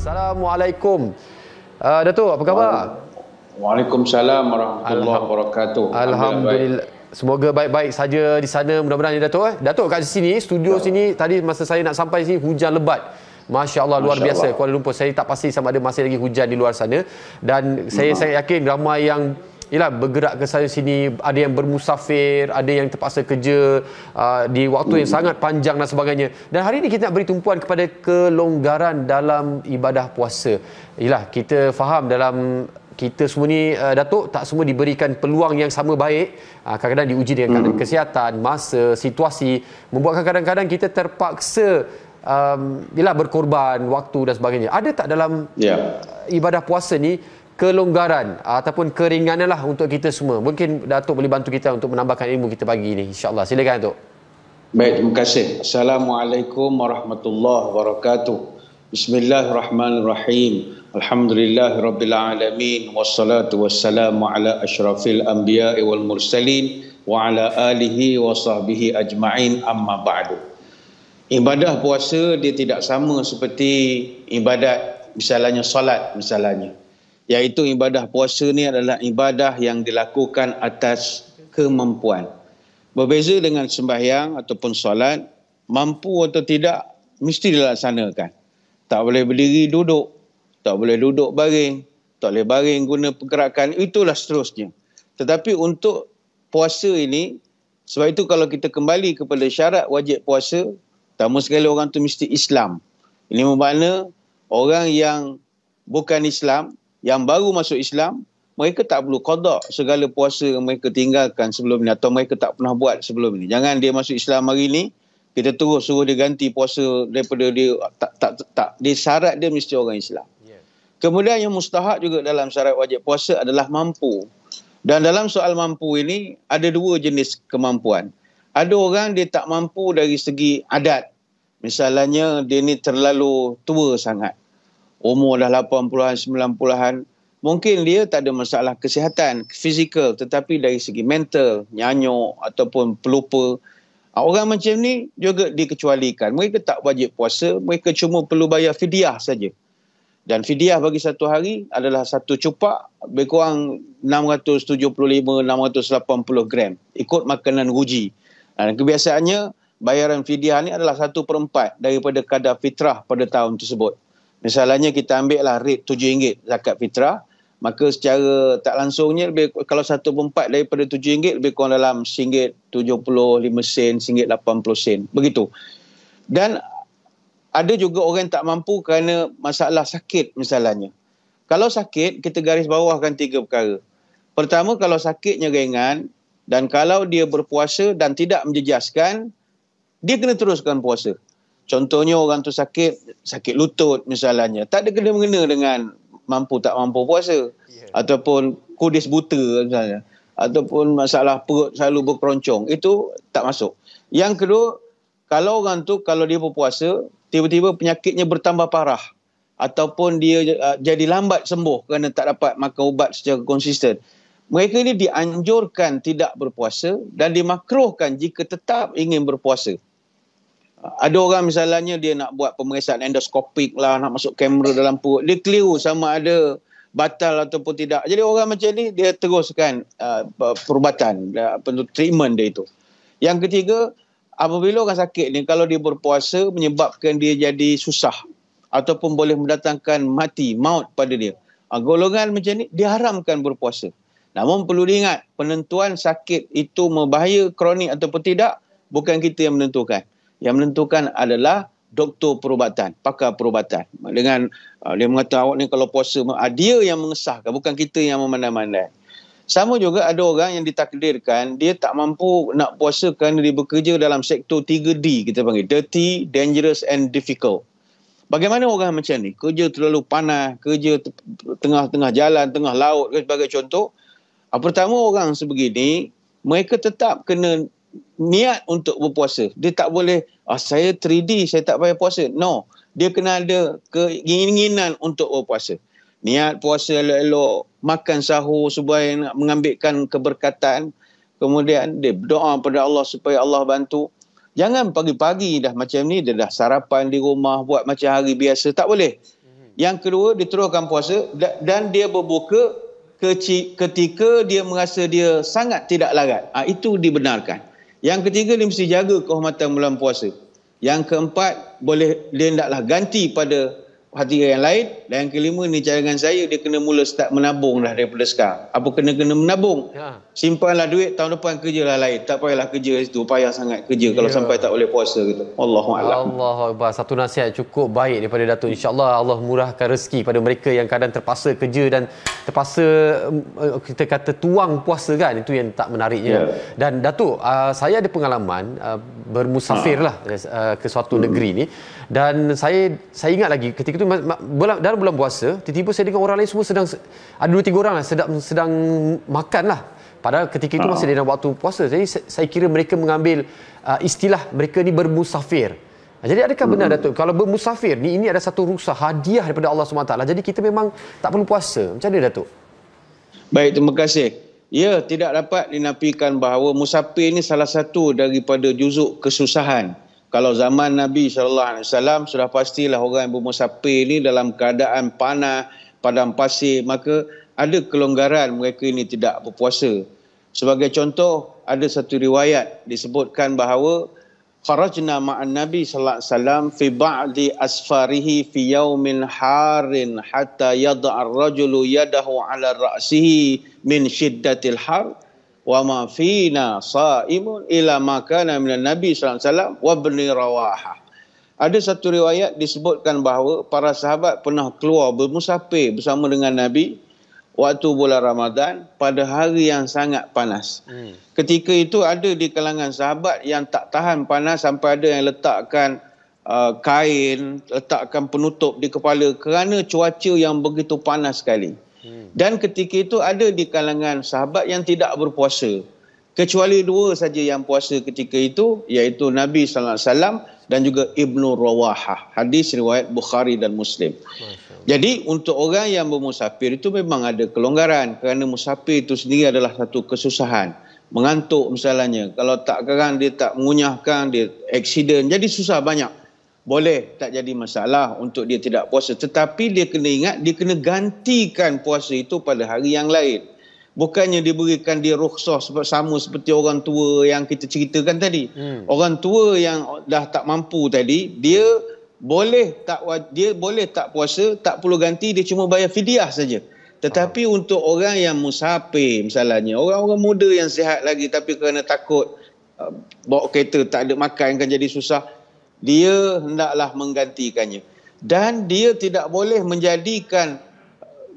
Assalamualaikum. Uh, Datuk, apa khabar? Waalaikumsalam warahmatullahi wabarakatuh. Alhamdulillah. Alhamdulillah. Semoga baik-baik saja di sana. Mudah-mudahan ya Datuk. Eh? Datuk kat sini, studio ya. sini tadi masa saya nak sampai sini hujan lebat. Masya Allah luar Masya biasa. Allah. Kuala Lumpur saya tak pasti sama ada masih lagi hujan di luar sana. Dan saya ya. sangat yakin ramai yang ialah bergerak ke sana sini ada yang bermusafir ada yang terpaksa kerja uh, di waktu yang sangat panjang dan sebagainya dan hari ini kita nak beri tumpuan kepada kelonggaran dalam ibadah puasa ialah kita faham dalam kita semua ni uh, datuk tak semua diberikan peluang yang sama baik uh, kadang-kadang diuji dengan keadaan hmm. kesihatan masa situasi membuatkan kadang-kadang kita terpaksa um, ialah berkorban waktu dan sebagainya ada tak dalam yeah. ibadah puasa ni kelonggaran ataupun lah untuk kita semua. Mungkin Datuk boleh bantu kita untuk menambahkan ilmu kita pagi ini. InsyaAllah. Silakan Datuk. Baik, terima kasih. Assalamualaikum warahmatullahi wabarakatuh. Bismillahirrahmanirrahim. Alhamdulillah Rabbil Alamin Wassalatu wassalamu ala ashrafil anbiya wal mursalin Wa ala alihi wa sahbihi ajma'in amma ba'du Ibadah puasa dia tidak sama seperti ibadat misalnya salat misalnya iaitu ibadah puasa ni adalah ibadah yang dilakukan atas kemampuan. Berbeza dengan sembahyang ataupun solat, mampu atau tidak mesti dilaksanakan. Tak boleh berdiri duduk, tak boleh duduk baring, tak boleh baring guna pergerakan, itulah seterusnya. Tetapi untuk puasa ini, sebab itu kalau kita kembali kepada syarat wajib puasa, pertama sekali orang tu mesti Islam. Ini bermakna orang yang bukan Islam, yang baru masuk Islam, mereka tak perlu kodok segala puasa yang mereka tinggalkan sebelum ni atau mereka tak pernah buat sebelum ni. Jangan dia masuk Islam hari ni, kita terus suruh dia ganti puasa daripada dia tak tak tak, tak. dia syarat dia mesti orang Islam. Ya. Kemudian yang mustahak juga dalam syarat wajib puasa adalah mampu. Dan dalam soal mampu ini ada dua jenis kemampuan. Ada orang dia tak mampu dari segi adat. Misalnya dia ni terlalu tua sangat umur dah 80-an, 90-an, mungkin dia tak ada masalah kesihatan, fizikal, tetapi dari segi mental, nyanyuk ataupun pelupa, ah, orang macam ni juga dikecualikan. Mereka tak wajib puasa, mereka cuma perlu bayar fidyah saja. Dan fidyah bagi satu hari adalah satu cupak, lebih kurang 675-680 gram, ikut makanan ruji. Dan ah, kebiasaannya, bayaran fidyah ni adalah satu perempat daripada kadar fitrah pada tahun tersebut. Misalnya kita ambil lah rate RM7 zakat fitrah, maka secara tak langsungnya lebih kalau 1.4 daripada RM7 lebih kurang dalam RM75 sen, RM80 sen. Begitu. Dan ada juga orang tak mampu kerana masalah sakit misalnya. Kalau sakit, kita garis bawahkan tiga perkara. Pertama, kalau sakitnya ringan dan kalau dia berpuasa dan tidak menjejaskan, dia kena teruskan puasa. Contohnya orang tu sakit, sakit lutut misalnya. Tak ada kena-mengena dengan mampu tak mampu puasa. Yeah. Ataupun kudis buta misalnya. Ataupun masalah perut selalu berkeroncong. Itu tak masuk. Yang kedua, kalau orang tu kalau dia berpuasa, tiba-tiba penyakitnya bertambah parah. Ataupun dia uh, jadi lambat sembuh kerana tak dapat makan ubat secara konsisten. Mereka ini dianjurkan tidak berpuasa dan dimakruhkan jika tetap ingin berpuasa ada orang misalnya dia nak buat pemeriksaan endoskopik lah, nak masuk kamera dalam perut, dia keliru sama ada batal ataupun tidak. Jadi orang macam ni dia teruskan uh, perubatan, uh, treatment dia itu. Yang ketiga, apabila orang sakit ni kalau dia berpuasa menyebabkan dia jadi susah ataupun boleh mendatangkan mati, maut pada dia. Uh, golongan macam ni diharamkan berpuasa. Namun perlu diingat penentuan sakit itu membahaya kronik ataupun tidak bukan kita yang menentukan yang menentukan adalah doktor perubatan, pakar perubatan. Dengan uh, dia mengatakan awak ni kalau puasa, uh, dia yang mengesahkan, bukan kita yang memandai-mandai. Sama juga ada orang yang ditakdirkan dia tak mampu nak puasa kerana dia bekerja dalam sektor 3D kita panggil dirty, dangerous and difficult. Bagaimana orang macam ni? Kerja terlalu panas, kerja tengah-tengah jalan, tengah laut sebagai contoh. Ah, pertama orang sebegini, mereka tetap kena niat untuk berpuasa. Dia tak boleh, ah, saya 3D, saya tak payah puasa. No. Dia kena ada keinginan untuk berpuasa. Niat puasa elok-elok, makan sahur supaya nak mengambilkan keberkatan. Kemudian dia berdoa kepada Allah supaya Allah bantu. Jangan pagi-pagi dah macam ni, dia dah sarapan di rumah, buat macam hari biasa. Tak boleh. Hmm. Yang kedua, diteruskan puasa dan dia berbuka ketika dia merasa dia sangat tidak larat. Ha, itu dibenarkan. Yang ketiga dia mesti jaga kehormatan bulan puasa. Yang keempat boleh dia hendaklah ganti pada hati yang lain dan yang kelima ni cadangan saya dia kena mula start menabung dah daripada sekarang apa kena-kena menabung ya. simpanlah duit tahun depan kerja lah lain tak payahlah kerja situ payah sangat kerja ya. kalau sampai tak boleh puasa gitu Allahuakbar Allah, Allah, satu nasihat cukup baik daripada Datuk insyaAllah Allah murahkan rezeki pada mereka yang kadang terpaksa kerja dan terpaksa eh, kita kata tuang puasa kan itu yang tak menariknya ya. dan Datuk uh, saya ada pengalaman uh, ah, bermusafir ha. lah uh, ke suatu hmm. negeri ni dan saya saya ingat lagi ketika tu dalam bulan puasa tiba-tiba saya dengar orang lain semua sedang ada dua tiga orang lah sedang, sedang makan lah padahal ketika itu masih ah. dalam waktu puasa jadi saya kira mereka mengambil uh, istilah mereka ni bermusafir jadi adakah benar hmm. Datuk kalau bermusafir ni ini ada satu rusa hadiah daripada Allah SWT jadi kita memang tak perlu puasa macam mana Datuk baik terima kasih Ya, tidak dapat dinafikan bahawa musafir ini salah satu daripada juzuk kesusahan kalau zaman Nabi sallallahu alaihi wasallam sudah pastilah orang yang bermusafir ini dalam keadaan panas padang pasir maka ada kelonggaran mereka ini tidak berpuasa. Sebagai contoh ada satu riwayat disebutkan bahawa kharajna ma'an nabi sallallahu alaihi wasallam fi ba'di asfarihi fi yaumin harin hatta yada'ar rajulu yadahu 'ala ra'sihi min shiddatil har wa ma fina saimun ila makana minan nabi sallallahu alaihi wasallam wa ada satu riwayat disebutkan bahawa para sahabat pernah keluar bermusafir bersama dengan nabi waktu bulan Ramadan pada hari yang sangat panas. Hmm. Ketika itu ada di kalangan sahabat yang tak tahan panas sampai ada yang letakkan uh, kain, letakkan penutup di kepala kerana cuaca yang begitu panas sekali. Hmm. Hmm. Dan ketika itu ada di kalangan sahabat yang tidak berpuasa. Kecuali dua saja yang puasa ketika itu iaitu Nabi sallallahu alaihi wasallam dan juga Ibnu Rawahah. Hadis riwayat Bukhari dan Muslim. Jadi untuk orang yang bermusafir itu memang ada kelonggaran kerana musafir itu sendiri adalah satu kesusahan. Mengantuk misalnya, kalau tak kerang dia tak mengunyahkan, dia accident. Jadi susah banyak boleh tak jadi masalah untuk dia tidak puasa tetapi dia kena ingat dia kena gantikan puasa itu pada hari yang lain bukannya diberikan dia rukhsah sama seperti orang tua yang kita ceritakan tadi hmm. orang tua yang dah tak mampu tadi dia boleh tak dia boleh tak puasa tak perlu ganti dia cuma bayar fidyah saja tetapi hmm. untuk orang yang musafir misalnya orang-orang muda yang sihat lagi tapi kerana takut uh, bawa kereta tak ada makan kan jadi susah dia hendaklah menggantikannya dan dia tidak boleh menjadikan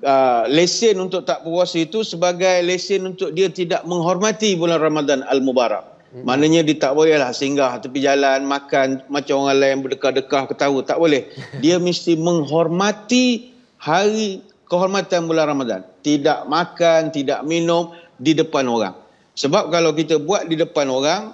uh, lesen untuk tak puasa itu sebagai lesen untuk dia tidak menghormati bulan Ramadan al-Mubarak. Hmm. Maknanya dia tak bolehlah singgah tepi jalan, makan macam orang lain berdekah-dekah ketawa, tak boleh. Dia mesti menghormati hari kehormatan bulan Ramadan. Tidak makan, tidak minum di depan orang. Sebab kalau kita buat di depan orang,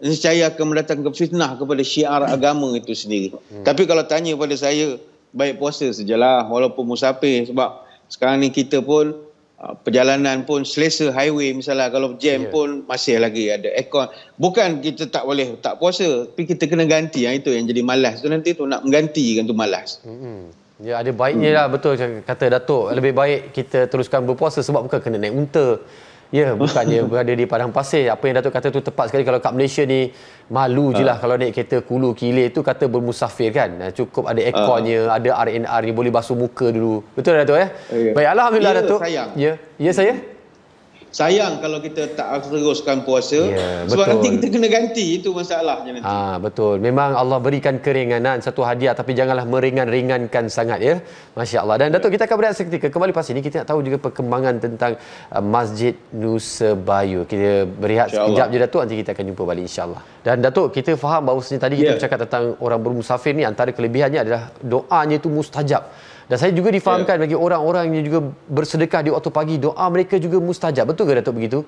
saya akan mendatangkan fitnah kepada syiar agama itu sendiri. Hmm. Tapi kalau tanya kepada saya, baik puasa sejalah, walaupun musafir sebab sekarang ni kita pun uh, perjalanan pun selesa highway misalnya kalau jam yeah. pun masih lagi ada aircon. Bukan kita tak boleh tak puasa, tapi kita kena ganti yang itu yang jadi malas tu nanti tu nak menggantikan tu malas. Hmm. Ya ada baiknya hmm. lah betul kata Datuk lebih baik kita teruskan berpuasa sebab bukan kena naik unta Ya, bukan dia berada di padang pasir. Apa yang Datuk kata tu tepat sekali kalau kat Malaysia ni malu je lah ah. kalau naik kereta kulu kilir tu kata bermusafir kan. Cukup ada aircon-nya, ah. uh. ada R&R ni boleh basuh muka dulu. Betul Datuk ya? Eh? Ya. Yeah. Baik, Alhamdulillah yeah, Datuk. Ya, yeah. yeah, saya? Yeah. Sayang kalau kita tak teruskan puasa yeah, ya, betul. nanti kita kena ganti itu masalahnya nanti. Ah betul. Memang Allah berikan keringanan satu hadiah tapi janganlah meringankan ringankan sangat ya. Masya-Allah. Dan Datuk kita akan berehat seketika. Kembali pasal ini kita nak tahu juga perkembangan tentang uh, Masjid Nusa Bayu. Kita berehat sekejap je Datuk nanti kita akan jumpa balik insya-Allah. Dan Datuk kita faham bahawa sebenarnya tadi yeah. kita ya. bercakap tentang orang bermusafir ni antara kelebihannya adalah doanya itu mustajab. Dan saya juga difahamkan yeah. bagi orang-orang yang juga bersedekah di waktu pagi, doa mereka juga mustajab. Betul ke Datuk begitu?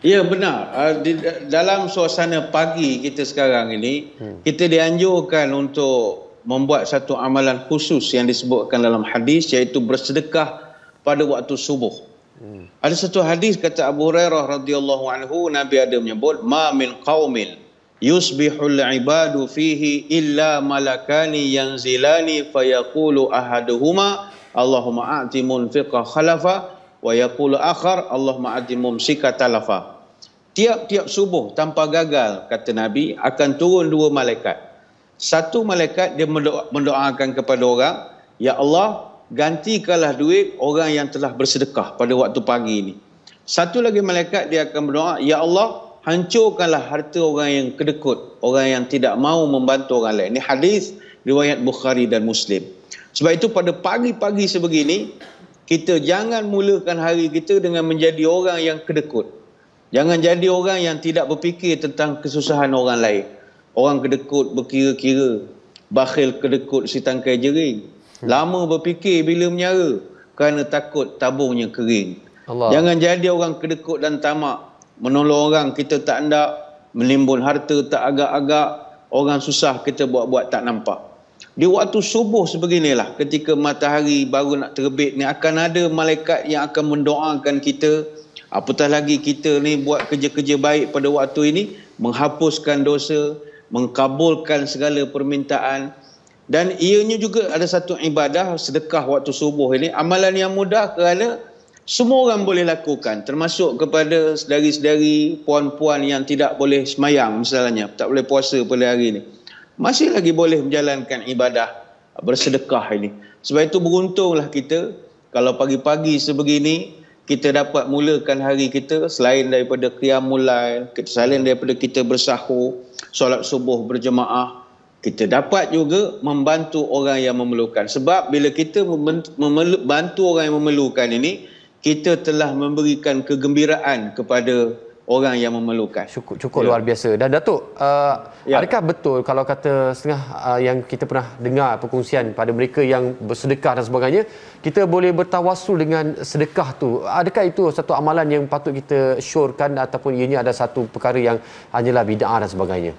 Ya benar. Uh, di, dalam suasana pagi kita sekarang ini, hmm. kita dianjurkan untuk membuat satu amalan khusus yang disebutkan dalam hadis iaitu bersedekah pada waktu subuh. Hmm. Ada satu hadis kata Abu Hurairah radhiyallahu anhu Nabi ada menyebut ma min qaumin yusbihul ibadu fihi illa malakani yanzilani fayakulu ahaduhuma Allahumma a'ti munfiqa khalafa wa yaqulu akhar Allahumma a'ti mumsika talafa tiap-tiap subuh tanpa gagal kata nabi akan turun dua malaikat satu malaikat dia mendoakan kepada orang ya Allah gantikanlah duit orang yang telah bersedekah pada waktu pagi ini satu lagi malaikat dia akan berdoa ya Allah hancurkanlah harta orang yang kedekut, orang yang tidak mau membantu orang lain. Ini hadis riwayat Bukhari dan Muslim. Sebab itu pada pagi-pagi sebegini, kita jangan mulakan hari kita dengan menjadi orang yang kedekut. Jangan jadi orang yang tidak berfikir tentang kesusahan orang lain. Orang kedekut berkira-kira. Bakhil kedekut si tangkai jering. Lama berfikir bila menyara kerana takut tabungnya kering. Allah. Jangan jadi orang kedekut dan tamak menolong orang kita tak hendak, menimbun harta tak agak-agak, orang susah kita buat-buat tak nampak. Di waktu subuh sebeginilah ketika matahari baru nak terbit ni akan ada malaikat yang akan mendoakan kita. Apatah lagi kita ni buat kerja-kerja baik pada waktu ini menghapuskan dosa, mengkabulkan segala permintaan dan ianya juga ada satu ibadah sedekah waktu subuh ini amalan yang mudah kerana semua orang boleh lakukan termasuk kepada sedari-sedari puan-puan yang tidak boleh semayang misalnya tak boleh puasa pada hari ini masih lagi boleh menjalankan ibadah bersedekah ini sebab itu beruntunglah kita kalau pagi-pagi sebegini kita dapat mulakan hari kita selain daripada qiyamulai selain daripada kita bersahur solat subuh berjemaah kita dapat juga membantu orang yang memerlukan sebab bila kita membantu orang yang memerlukan ini kita telah memberikan kegembiraan kepada orang yang memerlukan. Cukup cukup ya. luar biasa. Dan Datuk, uh, ya. adakah betul kalau kata setengah uh, yang kita pernah dengar perkongsian pada mereka yang bersedekah dan sebagainya, kita boleh bertawasul dengan sedekah tu. Adakah itu satu amalan yang patut kita syorkan ataupun ianya ada satu perkara yang hanyalah bid'ah dan sebagainya?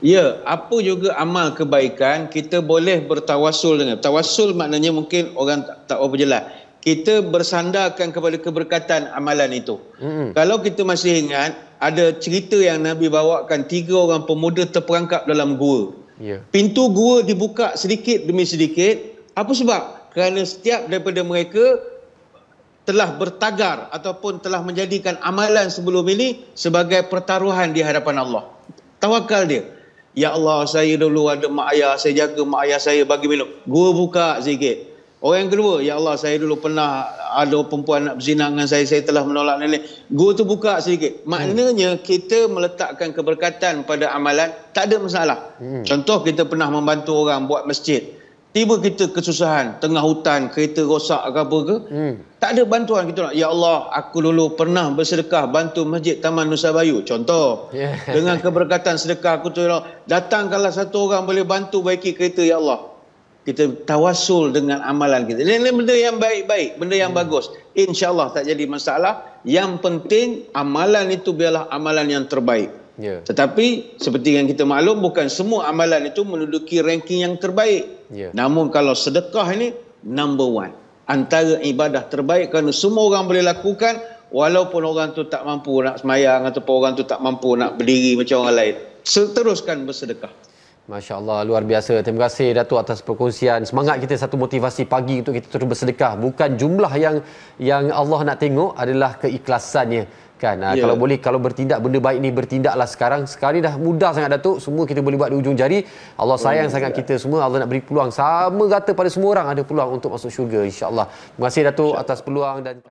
Ya, apa juga amal kebaikan kita boleh bertawasul dengan. Tawasul maknanya mungkin orang tak tak apa jelas kita bersandarkan kepada keberkatan amalan itu. hmm Kalau kita masih ingat, ada cerita yang Nabi bawakan tiga orang pemuda terperangkap dalam gua. Yeah. Pintu gua dibuka sedikit demi sedikit. Apa sebab? Kerana setiap daripada mereka telah bertagar ataupun telah menjadikan amalan sebelum ini sebagai pertaruhan di hadapan Allah. Tawakal dia. Ya Allah, saya dulu ada mak ayah, saya jaga mak ayah saya bagi minum. Gua buka sedikit. Orang yang kedua, ya Allah saya dulu pernah ada perempuan nak berzina dengan saya, saya telah menolak ini. Gua tu buka sedikit. Maknanya hmm. kita meletakkan keberkatan pada amalan, tak ada masalah. Hmm. Contoh kita pernah membantu orang buat masjid. Tiba kita kesusahan, tengah hutan, kereta rosak ke apa ke, hmm. tak ada bantuan kita nak. Ya Allah, aku dulu pernah bersedekah bantu masjid Taman Nusa Bayu. Contoh, yeah. dengan keberkatan sedekah aku tu, datangkanlah satu orang boleh bantu baiki kereta, Ya Allah kita tawasul dengan amalan kita. Ini benda yang baik-baik, benda yang hmm. bagus. InsyaAllah tak jadi masalah. Yang penting amalan itu biarlah amalan yang terbaik. Yeah. Tetapi seperti yang kita maklum, bukan semua amalan itu menduduki ranking yang terbaik. Yeah. Namun kalau sedekah ini, number one. Antara ibadah terbaik kerana semua orang boleh lakukan walaupun orang tu tak mampu nak semayang ataupun orang tu tak mampu nak berdiri macam orang lain. Teruskan bersedekah. Masya Allah, luar biasa. Terima kasih Datuk atas perkongsian. Semangat kita satu motivasi pagi untuk kita terus bersedekah. Bukan jumlah yang yang Allah nak tengok adalah keikhlasannya. Kan? Yeah. Ya. Kalau boleh, kalau bertindak benda baik ni, bertindaklah sekarang. Sekarang dah mudah sangat Datuk. Semua kita boleh buat di ujung jari. Allah oh, sayang oh, sangat ya. kita semua. Allah nak beri peluang. Sama rata pada semua orang ada peluang untuk masuk syurga. InsyaAllah. Terima kasih Datuk atas peluang dan...